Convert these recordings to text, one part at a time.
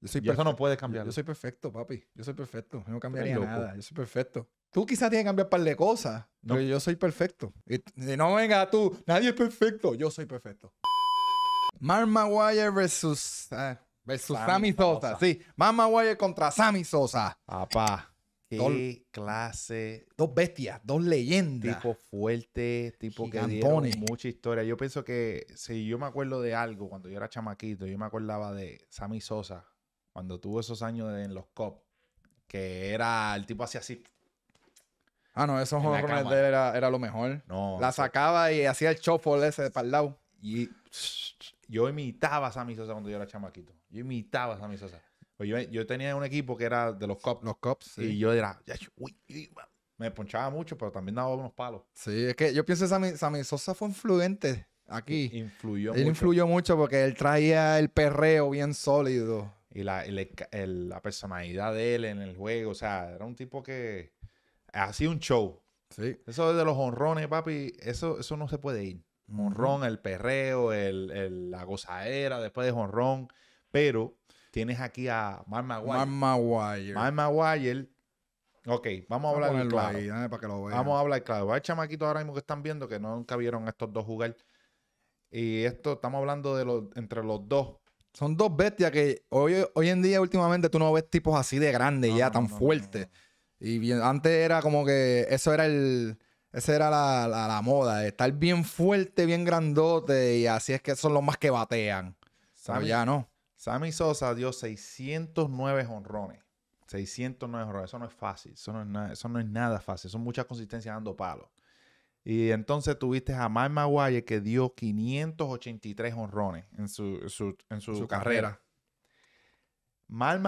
Yo soy Eso no puede cambiar. Yo soy perfecto, papi. Yo soy perfecto. no cambiaría nada. Yo soy perfecto. Tú quizás tienes que cambiar un par de cosas, yo soy perfecto. no venga tú, nadie es perfecto. Yo soy perfecto. Mark Maguire versus, ah, versus Sammy, Sosa. Sí, Mark Maguire contra Sammy Sosa. Papá. Qué clase. Dos bestias, dos leyendas. Tipo fuerte, tipo que que mucha historia. Yo pienso que si yo me acuerdo de algo cuando yo era chamaquito, yo me acordaba de Sammy Sosa cuando tuvo esos años en los cops, que era el tipo así así. Ah, no, esos de era, lo mejor. No. La sacaba y hacía el shuffle ese de Y yo imitaba a Sammy Sosa cuando yo era chamaquito. Yo imitaba a Sammy Sosa. Pues yo, tenía un equipo que era de los Cops. Los Cops, Y yo era, me ponchaba mucho, pero también daba unos palos. Sí, es que yo pienso que Sammy, Sosa fue influente aquí. Influyó Él influyó mucho porque él traía el perreo bien sólido y la, personalidad de él en el juego. O sea, era un tipo que hacía un show. Sí. Eso de los honrones, papi, eso, eso no se puede ir. monrón el perreo, el, el, la gozadera después de honrón. Pero tienes aquí a Mark Maguire. Mark Maguire. Ok, vamos a hablar vamos claro. Vamos a hablar claro. Hay chamaquitos ahora mismo que están viendo que nunca vieron a estos dos jugar. Y esto, estamos hablando de los, entre los dos, son dos bestias que hoy, en día, últimamente, tú no ves tipos así de grandes ya, tan fuertes. Y antes era como que eso era el. era la, moda, estar bien fuerte, bien grandote, y así es que son los más que batean. Sammy, ya no. Sammy Sosa dio 609 honrones. 609 honrones, eso no es fácil, eso no es, nada, eso no es nada fácil, son muchas consistencias dando palos. Y entonces tuviste a Mal Maguire que dio 583 honrones en su, en su, carrera. Mal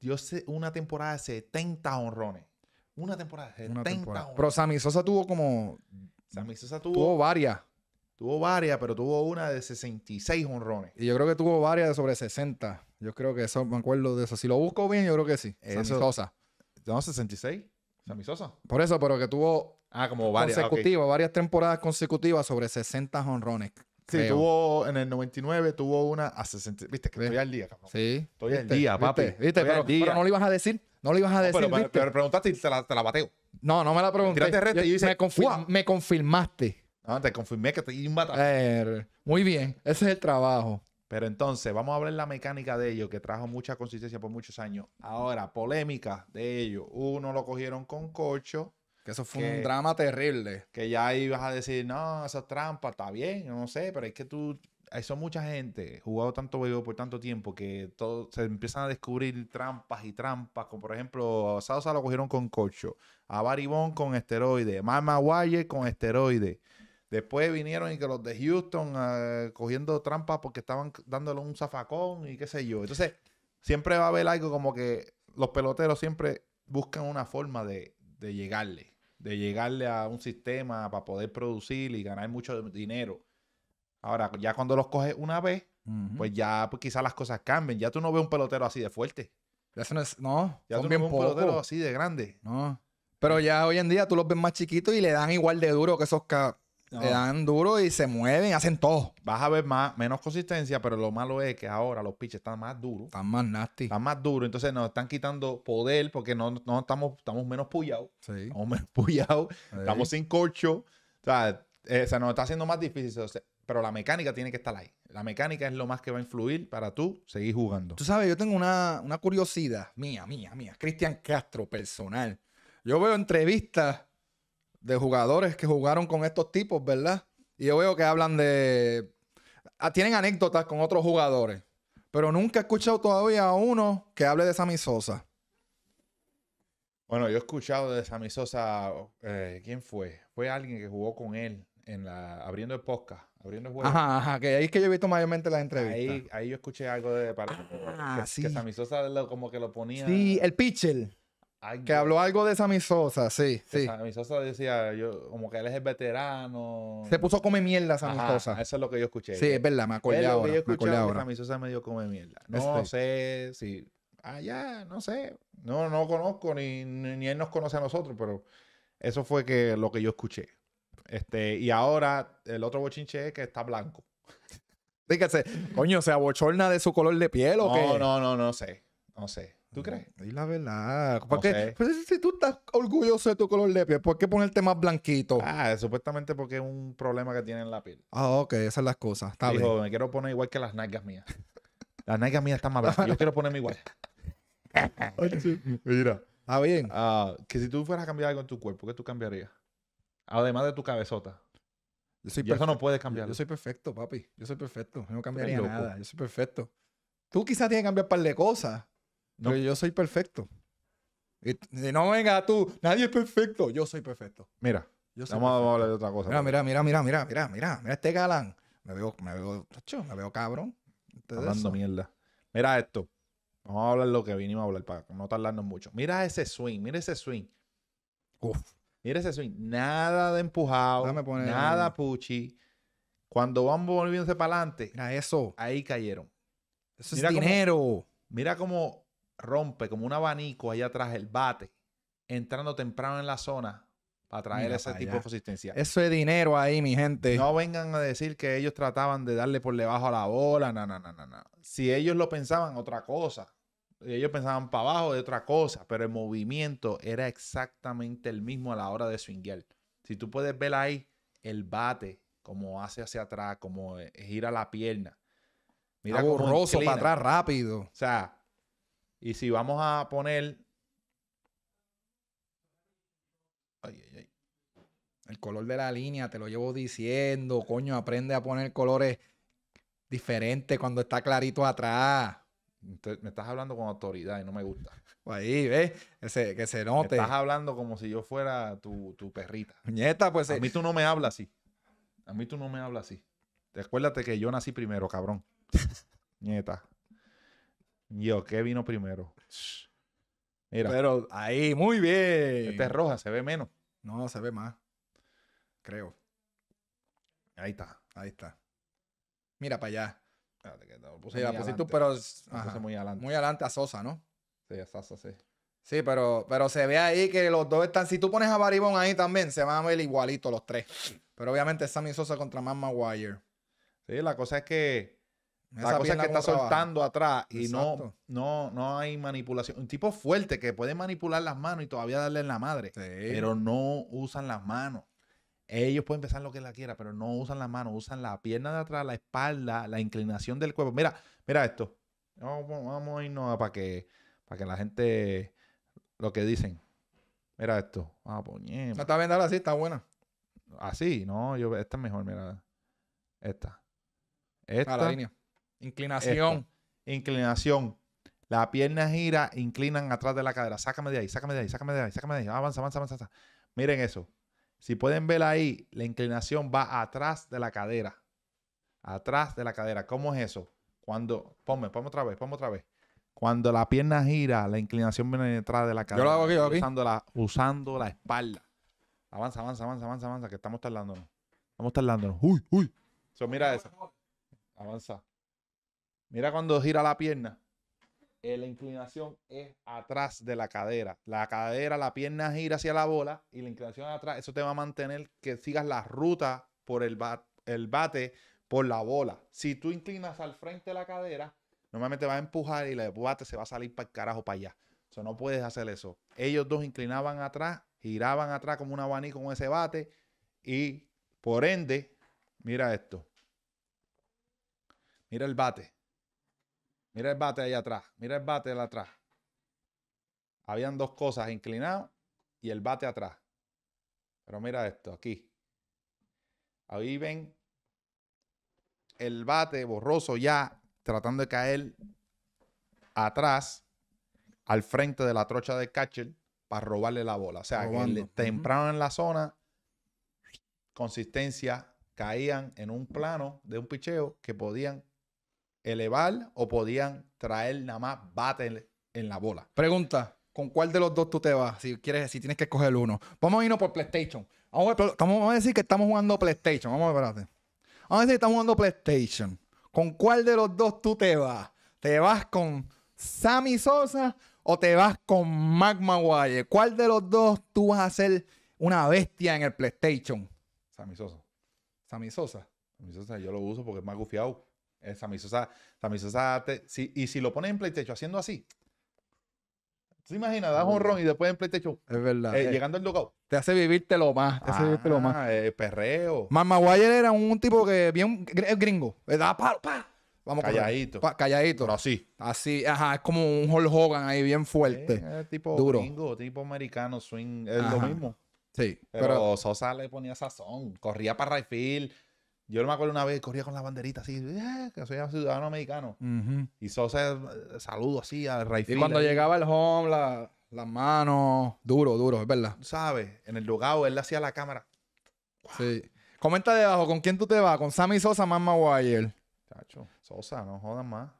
dio una temporada de 70 honrones. Una temporada de 70 honrones. Pero Sammy Sosa tuvo como... Sammy Sosa tuvo... Tuvo varias. Tuvo varias, pero tuvo una de 66 honrones. Y yo creo que tuvo varias de sobre 60. Yo creo que eso, me acuerdo de eso. Si lo busco bien, yo creo que sí. Sammy Sosa. No, 66. Sammy Sosa. Por eso, pero que tuvo Ah, como varias. Consecutivas, varias temporadas consecutivas sobre 60 honrones. Sí, tuvo en el 99, tuvo una a 60. Viste, que estoy al día, cabrón. Sí. Estoy al día, papi. ¿Viste? Pero, no lo ibas a decir. No lo ibas a decir. pero, pero, preguntaste y te la, te la, bateo. No, no me la pregunté. y me, me, confirmaste. Ah, te confirmé que te iba a batazo. Er, muy bien, ese es el trabajo. Pero entonces, vamos a hablar la mecánica de ellos, que trajo mucha consistencia por muchos años. Ahora, polémica de ellos. Uno lo cogieron con cocho que eso fue un drama terrible. Que ya ahí vas a decir, no, esas trampas, está bien, no sé, pero es que tú. Eso mucha gente, jugado tanto juego por tanto tiempo, que todo, se empiezan a descubrir trampas y trampas. Como por ejemplo, a Sousa lo cogieron con cocho, a Baribón con esteroide, Mama Wire con esteroide. Después vinieron y que los de Houston eh, cogiendo trampas porque estaban dándole un zafacón y qué sé yo. Entonces, siempre va a haber algo como que los peloteros siempre buscan una forma de, de llegarle de llegarle a un sistema para poder producir y ganar mucho dinero. Ahora, ya cuando los coges una vez, pues ya pues quizás las cosas cambien. Ya tú no ves un pelotero así de fuerte. Ya no, no ya tú no ves un pelotero así de grande. No. Pero ya hoy en día tú los ves más chiquitos y le dan igual de duro que esos dan duro y se mueven, hacen todo. Vas a ver más, menos consistencia, pero lo malo es que ahora los pitches están más duros. Están más nasty. Están más duros. Entonces nos están quitando poder porque no, estamos, estamos menos puyados. Estamos menos puyados. Estamos sin corcho. O sea, eh, se nos está haciendo más difícil. pero la mecánica tiene que estar ahí. La mecánica es lo más que va a influir para tú seguir jugando. Tú sabes, yo tengo una, una curiosidad mía, mía, mía. Cristian Castro, personal. Yo veo entrevistas de jugadores que jugaron con estos tipos, ¿verdad? Y yo veo que hablan de... Ah, tienen anécdotas con otros jugadores, pero nunca he escuchado todavía a uno que hable de Sammy Sosa. Bueno, yo he escuchado de Sammy Sosa, eh, ¿quién fue? Fue alguien que jugó con él en la abriendo el podcast, abriendo el Ajá, ajá, que ahí es que yo he visto mayormente las entrevistas. Ahí, ahí yo escuché algo de ah, que, sí. que Sammy Sosa como que lo ponía. Sí, el pitcher que habló algo de Sammy Sosa, sí, sí. Sammy Sosa decía, yo, como que él es el veterano. Se puso come mierda Sammy Ajá, Sosa. Eso es lo que yo escuché. Sí, es verdad, me acuerdo ahora. Lo que yo escuché me ahora. medio come mierda. No este sé si... ya, no sé. No, no conozco, ni, ni, él nos conoce a nosotros, pero eso fue que, lo que yo escuché. Este, y ahora el otro bochinche es que está blanco. Fíjense, coño, ¿se abochorna de su color de piel o qué? No, no, no, no sé. No sé. ¿Tú crees? y la verdad. ¿Por qué? Pues, si tú estás orgulloso de tu color de piel, ¿por qué ponerte más blanquito? Ah, supuestamente porque es un problema que tiene en la piel. Ah, ok, esas son las cosas. Está me quiero poner igual que las nalgas mías. Las nalgas mías están más blancas. Yo quiero ponerme igual. Mira. ah, bien. que si tú fueras a cambiar algo en tu cuerpo, ¿qué tú cambiarías? Además de tu cabezota. Yo eso no puedes cambiar. Yo soy perfecto, papi. Yo soy perfecto. no cambiaría nada. Yo soy perfecto. Tú quizás tienes que cambiar un par de cosas yo soy perfecto. Y, no venga tú, nadie es perfecto. Yo soy perfecto. Mira, vamos, a hablar de otra cosa. Mira, mira, mira, mira, mira, mira, mira, mira este galán. Me veo, me veo, tacho, me veo cabrón. Este Hablando mierda. Mira esto. Vamos a hablar lo que vinimos a hablar para no tardarnos mucho. Mira ese swing, mira ese swing. Uf. Mira ese swing. Nada de empujado, poner... nada puchi. Cuando van volviéndose para adelante, mira eso. Ahí cayeron. Eso es dinero. mira cómo rompe como un abanico allá atrás el bate, entrando temprano en la zona para traer ese tipo de consistencia. Eso es dinero ahí, mi gente. No vengan a decir que ellos trataban de darle por debajo a la bola, na na no, no, Si ellos lo pensaban, otra cosa. Ellos pensaban para abajo de otra cosa, pero el movimiento era exactamente el mismo a la hora de swinguear. Si tú puedes ver ahí el bate, como hace hacia atrás, como eh, gira la pierna. Mira como para atrás rápido. O sea, y si vamos a poner... Ay, ay, ay. El color de la línea, te lo llevo diciendo, coño, aprende a poner colores diferentes cuando está clarito atrás. me estás hablando con autoridad y no me gusta. Ahí, ¿ves? que se note. Me estás hablando como si yo fuera tu, perrita. Nieta, pues. A eh. mí tú no me hablas así. A mí tú no me hablas así. Acuérdate que yo nací primero, cabrón. Nieta. Yo, ¿qué vino primero? Mira. Pero ahí, muy bien. Esta es roja, se ve menos. No, se ve más. Creo. Ahí está. Ahí está. Mira para allá. Espérate, que puse muy pero. muy adelante. a Sosa, ¿no? Sí, a Sosa, sí. Sí, pero, pero se ve ahí que los dos están. Si tú pones a Baribón ahí también, se van a ver igualitos los tres. Pero obviamente Sammy Sosa contra Mamma Wire. Sí, la cosa es que esa cosa que está soltando atrás y no, no, no hay manipulación. Un tipo fuerte que puede manipular las manos y todavía darle en la madre, pero no usan las manos. Ellos pueden empezar lo que la quiera, pero no usan las manos, usan la pierna de atrás, la espalda, la inclinación del cuerpo. Mira, mira esto. Vamos, vamos a irnos para que, para que la gente lo que dicen. Mira esto. Ah, pues, Está bien así, está buena. Así, no, yo, esta es mejor, mira. Esta. Esta. línea. Inclinación. Inclinación. La pierna gira, inclinan atrás de la cadera. Sácame de ahí, sácame de ahí, sácame de ahí, sácame de ahí. Avanza, avanza, avanza. Miren eso. Si pueden ver ahí, la inclinación va atrás de la cadera. Atrás de la cadera. ¿Cómo es eso? Cuando, ponme, ponme otra vez, ponme otra vez. Cuando la pierna gira, la inclinación viene detrás de la cadera. Yo lo hago aquí, Usando la, usando la espalda. Avanza, avanza, avanza, avanza, avanza, que estamos tardándonos. Estamos tardándonos. Uy, uy. eso mira eso. Avanza. Mira cuando gira la pierna. Eh, la inclinación es atrás de la cadera. La cadera, la pierna gira hacia la bola y la inclinación atrás. Eso te va a mantener que sigas la ruta por el, bate, por la bola. Si tú inclinas al frente de la cadera, normalmente va a empujar y el bate se va a salir para el carajo para allá. Eso no puedes hacer eso. Ellos dos inclinaban atrás, giraban atrás como un abanico con ese bate y por ende, mira esto. Mira el bate. Mira el bate allá atrás. Mira el bate allá atrás. Habían dos cosas, inclinado y el bate atrás. Pero mira esto, aquí. Ahí ven el bate borroso ya tratando de caer atrás al frente de la trocha de catcher para robarle la bola. O sea, temprano en la zona, consistencia, caían en un plano de un picheo que podían elevar o podían traer nada más Battle en la bola. Pregunta, ¿con cuál de los dos tú te vas? Si quieres, si tienes que escoger uno. Vamos a irnos por PlayStation. Vamos a, decir que estamos jugando PlayStation. Vamos a ver, Vamos a decir que estamos jugando PlayStation. ¿Con cuál de los dos tú te vas? ¿Te vas con Sammy Sosa o te vas con Magma Maguire? ¿Cuál de los dos tú vas a ser una bestia en el PlayStation? Sammy Sosa. Sammy Sosa. Sammy Sosa yo lo uso porque es más gufiado. Sammy Sosa, Sammy Sosa y si lo pones en PlayStation haciendo así, ¿Te imaginas? Das un ron y después en PlayStation. Es verdad. Eh, eh, llegando al lugar. Te hace vivirte lo más. Te hace vivirte lo más. Ah, eh, perreo. Mama Wire era un tipo que bien gringo. Le pa. Vamos calladito. calladito. así. Así, ajá. Es como un Hulk Hogan ahí bien fuerte. tipo Duro. gringo, tipo americano, swing. Es lo mismo. Sí. Pero, Sosa le ponía sazón. Corría para Rayfield. Yo me acuerdo una vez, corría con la banderita así, eh", que soy ciudadano americano. Y Sosa eh, saludo así al Rayfield. Y cuando llegaba el home, la, las manos, duro, duro, es verdad. ¿Sabes? En el lugar él le hacía la cámara. Sí. Comenta debajo, ¿con quién tú te vas? ¿Con Sammy Sosa, Mamma Wire. Chacho, Sosa, no jodas más.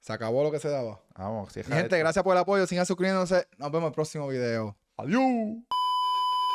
Se acabó lo que se daba. Vamos, Gente, gracias por el apoyo. Sigan suscribiéndose. Nos vemos en el próximo video. Adiós.